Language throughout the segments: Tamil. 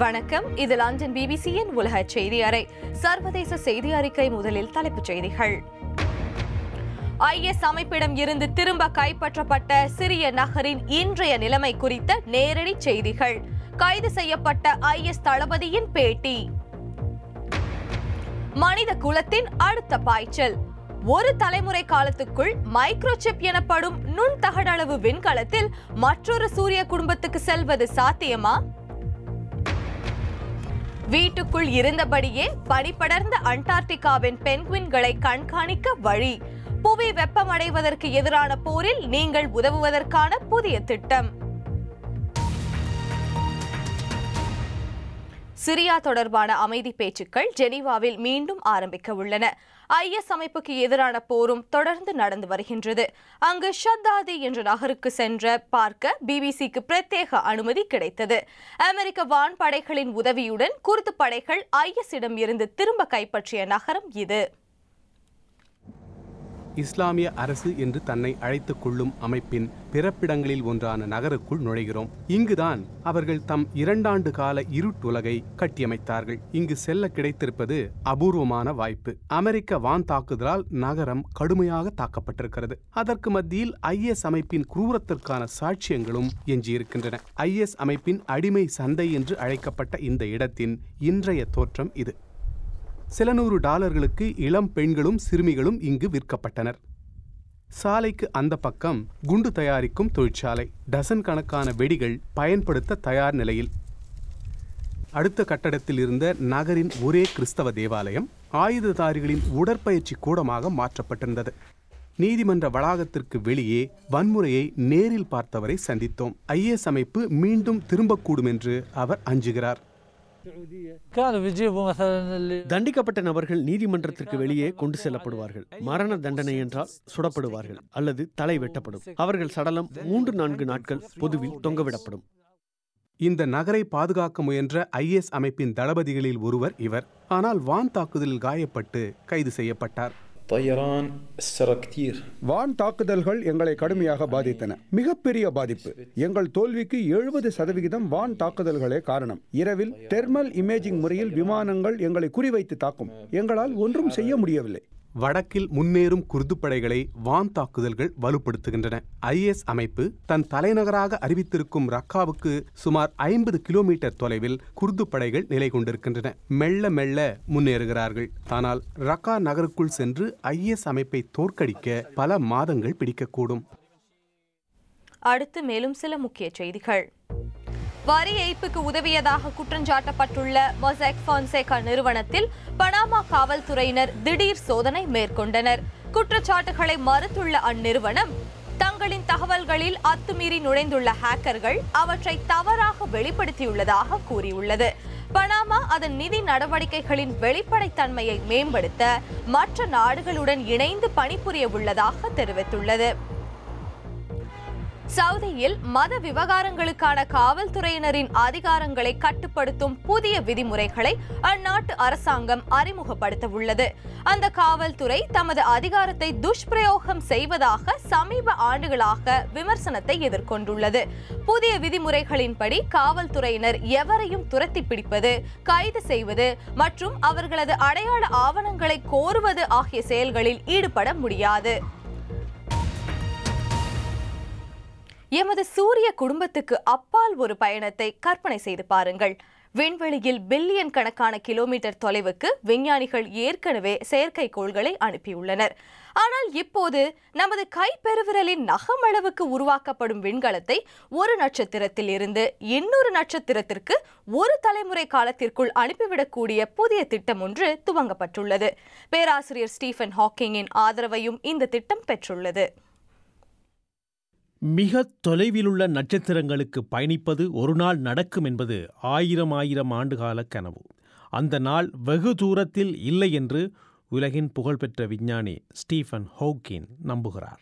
வணக்கம் இது லண்டன் பிபிசியின் உலக செய்தி அறை சர்வதேச செய்தி அறிக்கை முதலில் தலைப்புச் செய்திகள் ஐஎஸ் அமைப்பிடம் இருந்து திரும்ப கைப்பற்றப்பட்ட சிரிய நகரின் இன்றைய நிலைமை குறித்த நேரடி செய்திகள் கைது செய்யப்பட்ட ஐஎஸ் தளபதியின் பேட்டி மனித குலத்தின் அடுத்த பாய்ச்சல் ஒரு தலைமுறை காலத்துக்குள் மைக்ரோசிப் எனப்படும் நுண்தகடளவு விண்கலத்தில் மற்றொரு சூரிய குடும்பத்துக்கு செல்வது சாத்தியமா வீட்டுக்குள் இருந்தபடியே பனிப்படர்ந்த அண்டார்டிகாவின் பென்குவின்களை கண்காணிக்க வழி புவி வெப்பமடைவதற்கு எதிரான போரில் நீங்கள் உதவுவதற்கான புதிய திட்டம் சிரியா தொடர்பான அமைதி பேச்சுக்கள் ஜெனீவாவில் மீண்டும் ஆரம்பிக்க உள்ளன ஐஎஸ் அமைப்புக்கு எதிரான போரும் தொடர்ந்து நடந்து வருகின்றது அங்கு ஷத்தாதி என்ற நகருக்கு சென்ற பார்க்க பிபிசிக்கு பிரத்யேக அனுமதி கிடைத்தது அமெரிக்க வான்படைகளின் உதவியுடன் குர்து படைகள் இடம் இருந்து திரும்ப கைப்பற்றிய நகரம் இது இஸ்லாமிய அரசு என்று தன்னை அழைத்துக் கொள்ளும் அமைப்பின் பிறப்பிடங்களில் ஒன்றான நகருக்குள் நுழைகிறோம் இங்குதான் அவர்கள் தம் இரண்டாண்டு கால இருட்டுலகை கட்டியமைத்தார்கள் இங்கு செல்ல கிடைத்திருப்பது அபூர்வமான வாய்ப்பு அமெரிக்க வான் தாக்குதலால் நகரம் கடுமையாக தாக்கப்பட்டிருக்கிறது அதற்கு மத்தியில் ஐஎஸ் அமைப்பின் குரூரத்திற்கான சாட்சியங்களும் எஞ்சியிருக்கின்றன ஐஎஸ் அமைப்பின் அடிமை சந்தை என்று அழைக்கப்பட்ட இந்த இடத்தின் இன்றைய தோற்றம் இது சில நூறு டாலர்களுக்கு இளம் பெண்களும் சிறுமிகளும் இங்கு விற்கப்பட்டனர் சாலைக்கு அந்த பக்கம் குண்டு தயாரிக்கும் தொழிற்சாலை டசன் கணக்கான வெடிகள் பயன்படுத்த தயார் நிலையில் அடுத்த கட்டடத்தில் இருந்த நகரின் ஒரே கிறிஸ்தவ தேவாலயம் ஆயுததாரிகளின் உடற்பயிற்சி கூடமாக மாற்றப்பட்டிருந்தது நீதிமன்ற வளாகத்திற்கு வெளியே வன்முறையை நேரில் பார்த்தவரை சந்தித்தோம் ஐஏஎஸ் அமைப்பு மீண்டும் திரும்பக்கூடும் என்று அவர் அஞ்சுகிறார் தண்டிக்கப்பட்ட நபர்கள் நீதிமன்றத்திற்கு வெளியே கொண்டு செல்லப்படுவார்கள் மரண தண்டனை என்றால் சுடப்படுவார்கள் அல்லது தலை வெட்டப்படும் அவர்கள் சடலம் மூன்று நான்கு நாட்கள் பொதுவில் தொங்கவிடப்படும் இந்த நகரை பாதுகாக்க முயன்ற ஐஎஸ் அமைப்பின் தளபதிகளில் ஒருவர் இவர் ஆனால் வான் தாக்குதலில் காயப்பட்டு கைது செய்யப்பட்டார் வான் தாக்குதல்கள் எங்களை கடுமையாக பாதித்தன மிகப்பெரிய பாதிப்பு எங்கள் தோல்விக்கு எழுபது சதவிகிதம் வான் தாக்குதல்களே காரணம் இரவில் தெர்மல் இமேஜிங் முறையில் விமானங்கள் எங்களை குறிவைத்து தாக்கும் எங்களால் ஒன்றும் செய்ய முடியவில்லை வடக்கில் முன்னேறும் குர்து படைகளை வான் தாக்குதல்கள் வலுப்படுத்துகின்றன ஐஎஸ் அமைப்பு தன் தலைநகராக அறிவித்திருக்கும் ரக்காவுக்கு சுமார் ஐம்பது கிலோமீட்டர் தொலைவில் குர்து படைகள் நிலை கொண்டிருக்கின்றன மெல்ல மெல்ல முன்னேறுகிறார்கள் ஆனால் ரக்கா நகருக்குள் சென்று ஐஎஸ் அமைப்பை தோற்கடிக்க பல மாதங்கள் பிடிக்கக்கூடும் அடுத்து மேலும் சில முக்கிய செய்திகள் வரி ஏய்ப்புக்கு உதவியதாக குற்றஞ்சாட்டப்பட்டுள்ள மொசைக் பான்சேகா நிறுவனத்தில் பனாமா காவல்துறையினர் திடீர் சோதனை மேற்கொண்டனர் குற்றச்சாட்டுகளை மறுத்துள்ள அந்நிறுவனம் தங்களின் தகவல்களில் அத்துமீறி நுழைந்துள்ள ஹேக்கர்கள் அவற்றை தவறாக வெளிப்படுத்தியுள்ளதாக கூறியுள்ளது பனாமா அதன் நிதி நடவடிக்கைகளின் வெளிப்படைத்தன்மையை மேம்படுத்த மற்ற நாடுகளுடன் இணைந்து பணிபுரிய உள்ளதாக தெரிவித்துள்ளது சவுதியில் மத விவகாரங்களுக்கான காவல்துறையினரின் அதிகாரங்களை கட்டுப்படுத்தும் புதிய விதிமுறைகளை அந்நாட்டு அரசாங்கம் அறிமுகப்படுத்த உள்ளது அந்த காவல்துறை தமது அதிகாரத்தை துஷ்பிரயோகம் செய்வதாக சமீப ஆண்டுகளாக விமர்சனத்தை எதிர்கொண்டுள்ளது புதிய விதிமுறைகளின்படி காவல்துறையினர் எவரையும் துரத்தி பிடிப்பது கைது செய்வது மற்றும் அவர்களது அடையாள ஆவணங்களை கோருவது ஆகிய செயல்களில் ஈடுபட முடியாது எமது சூரிய குடும்பத்துக்கு அப்பால் ஒரு பயணத்தை கற்பனை செய்து பாருங்கள் விண்வெளியில் பில்லியன் கணக்கான கிலோமீட்டர் தொலைவுக்கு விஞ்ஞானிகள் ஏற்கனவே செயற்கைக்கோள்களை அனுப்பியுள்ளனர் ஆனால் இப்போது நமது கைப்பெருவிரலின் நகமளவுக்கு உருவாக்கப்படும் விண்கலத்தை ஒரு நட்சத்திரத்தில் இருந்து இன்னொரு நட்சத்திரத்திற்கு ஒரு தலைமுறை காலத்திற்குள் அனுப்பிவிடக்கூடிய புதிய திட்டம் ஒன்று துவங்கப்பட்டுள்ளது பேராசிரியர் ஸ்டீஃபன் ஹாக்கிங்கின் ஆதரவையும் இந்த திட்டம் பெற்றுள்ளது மிக தொலைவிலுள்ள நட்சத்திரங்களுக்கு பயணிப்பது ஒரு நாள் நடக்கும் என்பது ஆயிரம் ஆயிரம் ஆண்டுகால கனவு அந்த நாள் வெகு தூரத்தில் இல்லை என்று உலகின் புகழ்பெற்ற விஞ்ஞானி ஸ்டீஃபன் ஹோக்கின் நம்புகிறார்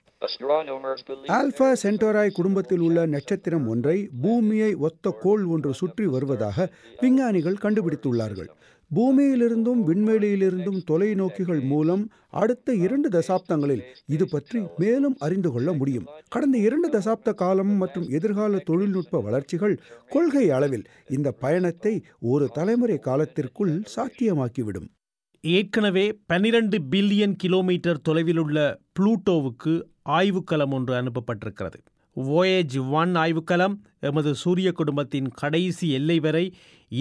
ஆல்பா சென்டோராய் குடும்பத்தில் உள்ள நட்சத்திரம் ஒன்றை பூமியை ஒத்த கோள் ஒன்று சுற்றி வருவதாக விஞ்ஞானிகள் கண்டுபிடித்துள்ளார்கள் பூமியிலிருந்தும் விண்வெளியிலிருந்தும் தொலைநோக்கிகள் மூலம் அடுத்த இரண்டு தசாப்தங்களில் இது பற்றி மேலும் அறிந்து கொள்ள முடியும் கடந்த இரண்டு தசாப்த காலம் மற்றும் எதிர்கால தொழில்நுட்ப வளர்ச்சிகள் கொள்கை அளவில் இந்த பயணத்தை ஒரு தலைமுறை காலத்திற்குள் சாத்தியமாக்கிவிடும் ஏற்கனவே பன்னிரண்டு பில்லியன் கிலோமீட்டர் தொலைவில் உள்ள புளூட்டோவுக்கு ஆய்வுக்களம் ஒன்று அனுப்பப்பட்டிருக்கிறது வோயேஜ் ஒன் ஆய்வுக்களம் எமது சூரிய குடும்பத்தின் கடைசி எல்லை வரை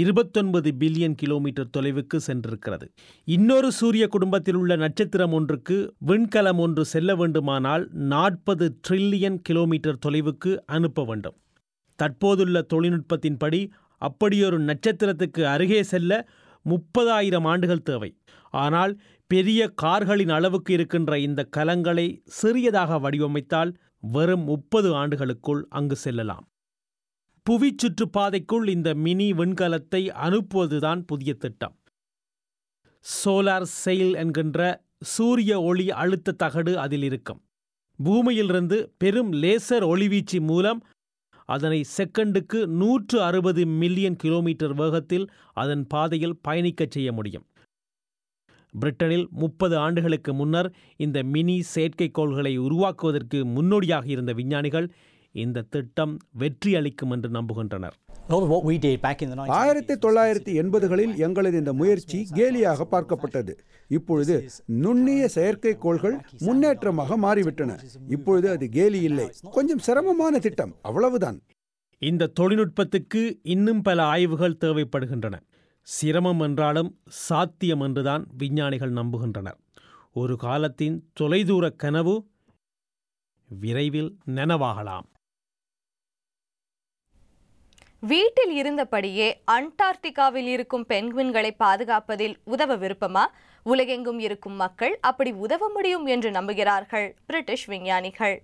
இருபத்தொன்பது பில்லியன் கிலோமீட்டர் தொலைவுக்கு சென்றிருக்கிறது இன்னொரு சூரிய குடும்பத்தில் உள்ள நட்சத்திரம் ஒன்றுக்கு விண்கலம் ஒன்று செல்ல வேண்டுமானால் நாற்பது ட்ரில்லியன் கிலோமீட்டர் தொலைவுக்கு அனுப்ப வேண்டும் தற்போதுள்ள தொழில்நுட்பத்தின்படி அப்படியொரு நட்சத்திரத்துக்கு அருகே செல்ல முப்பதாயிரம் ஆண்டுகள் தேவை ஆனால் பெரிய கார்களின் அளவுக்கு இருக்கின்ற இந்த கலங்களை சிறியதாக வடிவமைத்தால் வரும் முப்பது ஆண்டுகளுக்குள் அங்கு செல்லலாம் புவி சுற்றுப்பாதைக்குள் இந்த மினி விண்கலத்தை அனுப்புவதுதான் புதிய திட்டம் சோலார் செயல் என்கின்ற சூரிய ஒளி அழுத்த தகடு அதில் இருக்கும் பூமியிலிருந்து பெரும் லேசர் ஒளிவீச்சு மூலம் அதனை செகண்டுக்கு நூற்று அறுபது மில்லியன் கிலோமீட்டர் வேகத்தில் அதன் பாதையில் பயணிக்கச் செய்ய முடியும் பிரிட்டனில் முப்பது ஆண்டுகளுக்கு முன்னர் இந்த மினி செயற்கைக்கோள்களை உருவாக்குவதற்கு முன்னோடியாக இருந்த விஞ்ஞானிகள் இந்த திட்டம் வெற்றி அளிக்கும் என்று நம்புகின்றனர் ஆயிரத்தி தொள்ளாயிரத்தி எண்பதுகளில் எங்களது இந்த முயற்சி கேலியாக பார்க்கப்பட்டது இப்பொழுது நுண்ணிய செயற்கைக்கோள்கள் முன்னேற்றமாக மாறிவிட்டன இப்பொழுது அது கேலி இல்லை கொஞ்சம் சிரமமான திட்டம் அவ்வளவுதான் இந்த தொழில்நுட்பத்துக்கு இன்னும் பல ஆய்வுகள் தேவைப்படுகின்றன சிரமம் என்றாலும் சாத்தியம் என்றுதான் விஞ்ஞானிகள் நம்புகின்றனர் ஒரு காலத்தின் தொலைதூர கனவு விரைவில் நனவாகலாம் வீட்டில் இருந்தபடியே அண்டார்டிகாவில் இருக்கும் பெண்குவின்களை பாதுகாப்பதில் உதவ விருப்பமா உலகெங்கும் இருக்கும் மக்கள் அப்படி உதவ முடியும் என்று நம்புகிறார்கள் பிரிட்டிஷ் விஞ்ஞானிகள்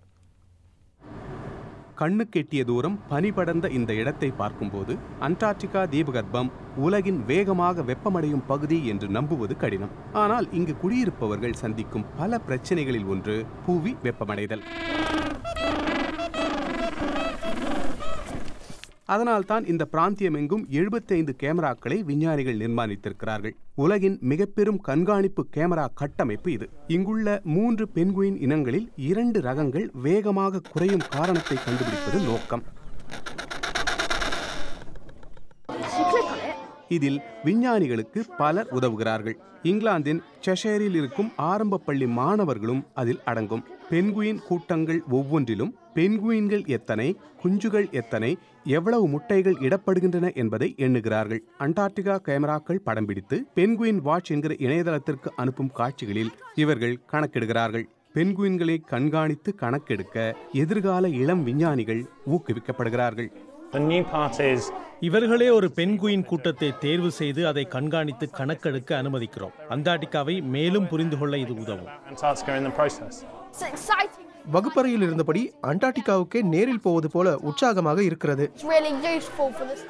கண்ணுக்கெட்டிய தூரம் பனிபடர்ந்த இந்த இடத்தை பார்க்கும்போது அண்டார்டிகா தீபகற்பம் உலகின் வேகமாக வெப்பமடையும் பகுதி என்று நம்புவது கடினம் ஆனால் இங்கு குடியிருப்பவர்கள் சந்திக்கும் பல பிரச்சனைகளில் ஒன்று புவி வெப்பமடைதல் அதனால்தான் இந்த பிராந்தியம் எங்கும் எழுபத்தைந்து கேமராக்களை விஞ்ஞானிகள் நிர்மாணித்திருக்கிறார்கள் உலகின் மிகப்பெரும் கண்காணிப்பு கேமரா கட்டமைப்பு இது இங்குள்ள மூன்று பெண்குயின் இனங்களில் இரண்டு ரகங்கள் வேகமாக குறையும் காரணத்தை கண்டுபிடிப்பது நோக்கம் இதில் விஞ்ஞானிகளுக்கு பலர் உதவுகிறார்கள் இங்கிலாந்தின் செஷேரில் இருக்கும் ஆரம்ப பள்ளி மாணவர்களும் அதில் அடங்கும் பெண்குயின் கூட்டங்கள் ஒவ்வொன்றிலும் பெண்குயின்கள் எத்தனை குஞ்சுகள் எத்தனை எவ்வளவு முட்டைகள் இடப்படுகின்றன என்பதை எண்ணுகிறார்கள் அண்டார்டிகா கேமராக்கள் படம் பிடித்து பெண்குயின் வாட்ச் என்கிற இணையதளத்திற்கு அனுப்பும் காட்சிகளில் இவர்கள் கணக்கிடுகிறார்கள் பெண்குயின்களை கண்காணித்து கணக்கெடுக்க எதிர்கால இளம் விஞ்ஞானிகள் ஊக்குவிக்கப்படுகிறார்கள் இவர்களே ஒரு பெண்குயின் கூட்டத்தை தேர்வு செய்து அதை கண்காணித்து கணக்கெடுக்க அனுமதிக்கிறோம் அண்டார்டிகாவை மேலும் புரிந்து கொள்ள இது உதவும் வகுப்பறையில் இருந்தபடி அண்டார்டிகாவுக்கே நேரில் போவது போல உற்சாகமாக இருக்கிறது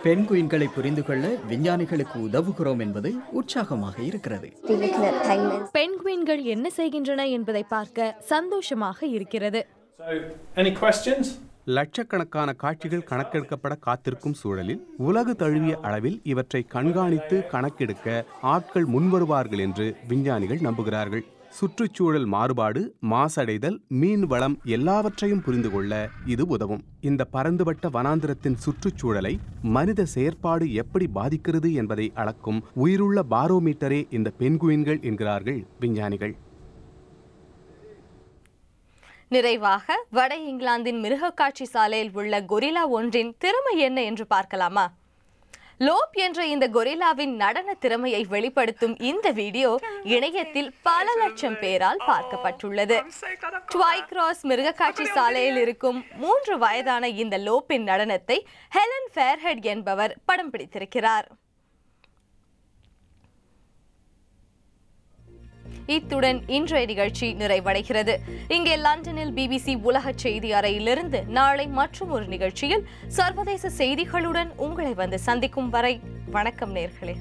பெண்குயின்களை புரிந்து கொள்ள விஞ்ஞானிகளுக்கு உதவுகிறோம் என்பது உற்சாகமாக இருக்கிறது பெண்குயின்கள் என்ன செய்கின்றன என்பதை பார்க்க சந்தோஷமாக இருக்கிறது லட்சக்கணக்கான காட்சிகள் கணக்கெடுக்கப்பட காத்திருக்கும் சூழலில் உலகு தழுவிய அளவில் இவற்றை கண்காணித்து கணக்கெடுக்க ஆட்கள் முன்வருவார்கள் என்று விஞ்ஞானிகள் நம்புகிறார்கள் சுற்றுச்சூழல் மாறுபாடு மாசடைதல் மீன் வளம் எல்லாவற்றையும் புரிந்து கொள்ள இது உதவும் இந்த பரந்துபட்ட வனாந்திரத்தின் சுற்றுச்சூழலை மனித செயற்பாடு எப்படி பாதிக்கிறது என்பதை அளக்கும் உயிருள்ள பாரோமீட்டரே இந்த பெண்குயின்கள் என்கிறார்கள் விஞ்ஞானிகள் நிறைவாக வட இங்கிலாந்தின் மிருகக்காட்சி சாலையில் உள்ள கொரிலா ஒன்றின் திறமை என்ன என்று பார்க்கலாமா லோப் என்ற இந்த கொரிலாவின் நடன திறமையை வெளிப்படுத்தும் இந்த வீடியோ இணையத்தில் பல லட்சம் பேரால் பார்க்கப்பட்டுள்ளது ட்வாய் கிராஸ் மிருகக்காட்சி சாலையில் இருக்கும் மூன்று வயதான இந்த லோப்பின் நடனத்தை ஹெலன் ஃபேர்ஹெட் என்பவர் படம் பிடித்திருக்கிறார் இத்துடன் இன்றைய நிகழ்ச்சி நிறைவடைகிறது இங்கே லண்டனில் பிபிசி உலக செய்தி அறையிலிருந்து நாளை மற்றும் ஒரு நிகழ்ச்சியில் சர்வதேச செய்திகளுடன் உங்களை வந்து சந்திக்கும் வரை வணக்கம் நேர்களே